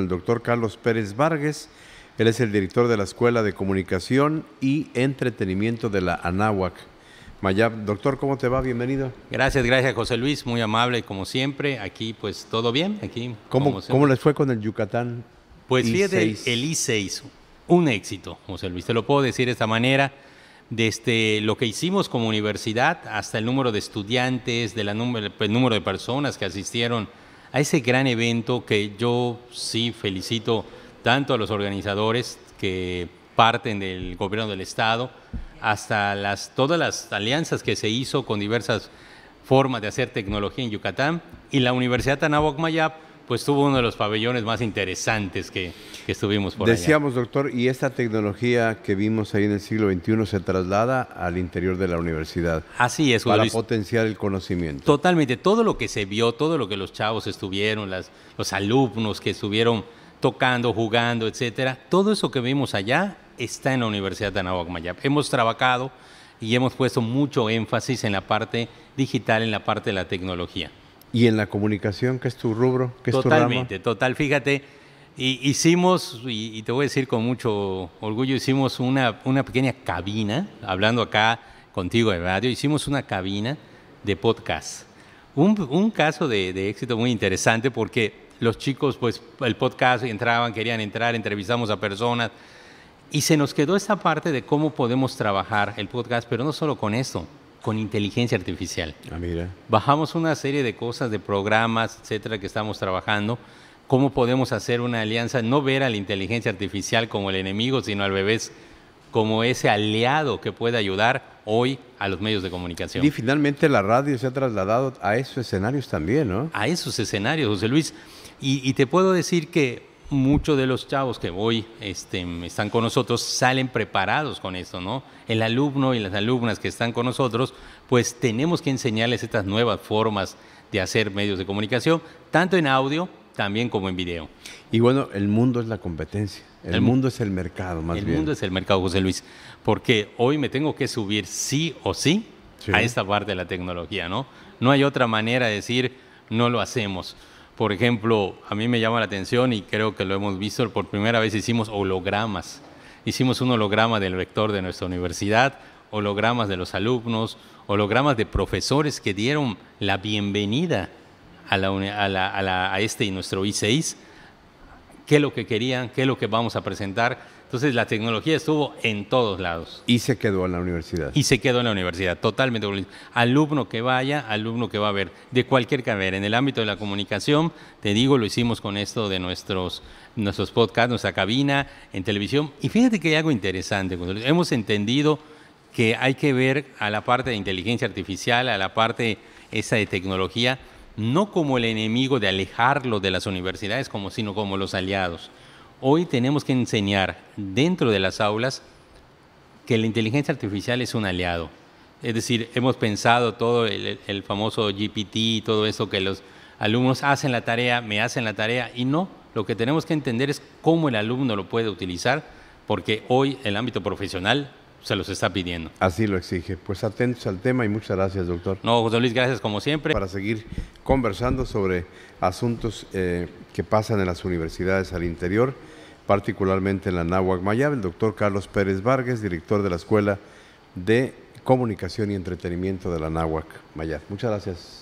El doctor Carlos Pérez Vargas, él es el director de la Escuela de Comunicación y Entretenimiento de la Anáhuac. Mayab, doctor, ¿cómo te va? Bienvenido. Gracias, gracias José Luis, muy amable como siempre. Aquí pues todo bien, aquí. ¿Cómo, les fue con el Yucatán? Pues el I6, un éxito, José Luis, te lo puedo decir de esta manera. Desde lo que hicimos como universidad hasta el número de estudiantes, de pues, número de personas que asistieron a ese gran evento que yo sí felicito tanto a los organizadores que parten del gobierno del Estado, hasta las, todas las alianzas que se hizo con diversas formas de hacer tecnología en Yucatán y la Universidad Anáhuac Mayap pues tuvo uno de los pabellones más interesantes que, estuvimos por Decíamos, doctor, y esta tecnología que vimos ahí en el siglo XXI se traslada al interior de la universidad. Así es, Para potenciar el conocimiento. Totalmente. Todo lo que se vio, todo lo que los chavos estuvieron, los alumnos que estuvieron tocando, jugando, etcétera, todo eso que vimos allá está en la Universidad de Anahuac Hemos trabajado y hemos puesto mucho énfasis en la parte digital, en la parte de la tecnología y en la comunicación, que es tu rubro, que es tu rama. Totalmente, total. Fíjate, hicimos, y, te voy a decir con mucho orgullo, hicimos una, una pequeña cabina, hablando acá contigo de radio, hicimos una cabina de podcast. Un, un caso de, de, éxito muy interesante porque los chicos, pues, el podcast entraban, querían entrar, entrevistamos a personas. Y se nos quedó esa parte de cómo podemos trabajar el podcast, pero no solo con esto, con inteligencia artificial. Ah, mira. Bajamos una serie de cosas, de programas, etcétera, que estamos trabajando. ¿Cómo podemos hacer una alianza? No ver a la inteligencia artificial como el enemigo, sino al revés, como ese aliado que puede ayudar hoy a los medios de comunicación. Y finalmente la radio se ha trasladado a esos escenarios también, ¿no? A esos escenarios, José Luis. y te puedo decir que muchos de los chavos que hoy este, están con nosotros salen preparados con esto, ¿no? El alumno y las alumnas que están con nosotros, pues tenemos que enseñarles estas nuevas formas de hacer medios de comunicación, tanto en audio también como en video. Y bueno, el mundo es la competencia, el, mundo es el mercado más bien. El mundo es el mercado, José Luis, porque hoy me tengo que subir sí o sí, sí. a esta parte de la tecnología, ¿no? No hay otra manera de decir no lo hacemos. Por ejemplo, a mí me llama la atención y creo que lo hemos visto, por primera vez hicimos hologramas. Hicimos un holograma del rector de nuestra universidad, hologramas de los alumnos, hologramas de profesores que dieron la bienvenida a, este y nuestro i qué es lo que querían, qué es lo que vamos a presentar. Entonces la tecnología estuvo en todos lados. Y se quedó en la universidad. Y se quedó en la universidad, totalmente. Alumno que vaya, alumno que va a ver, de cualquier carrera. En el ámbito de la comunicación, te digo, lo hicimos con esto de nuestros, nuestros podcasts, nuestra cabina, en televisión. Y fíjate que hay algo interesante. Hemos entendido que hay que ver a la parte de inteligencia artificial, a la parte esa de tecnología, no como el enemigo de alejarlo de las universidades, como, sino como los aliados. Hoy tenemos que enseñar dentro de las aulas que la inteligencia artificial es un aliado. Es decir, hemos pensado todo el, famoso GPT y todo eso que los alumnos hacen la tarea, me hacen la tarea y no. Lo que tenemos que entender es cómo el alumno lo puede utilizar, porque hoy el ámbito profesional se los está pidiendo. Así lo exige. Pues atentos al tema y muchas gracias, doctor. No, José Luis, gracias como siempre. Para seguir conversando sobre asuntos eh, que pasan en las universidades al interior, particularmente en la Náhuac Mayab, el doctor Carlos Pérez Vargas, director de la Escuela de Comunicación y Entretenimiento de la Náhuac Mayab. Muchas gracias.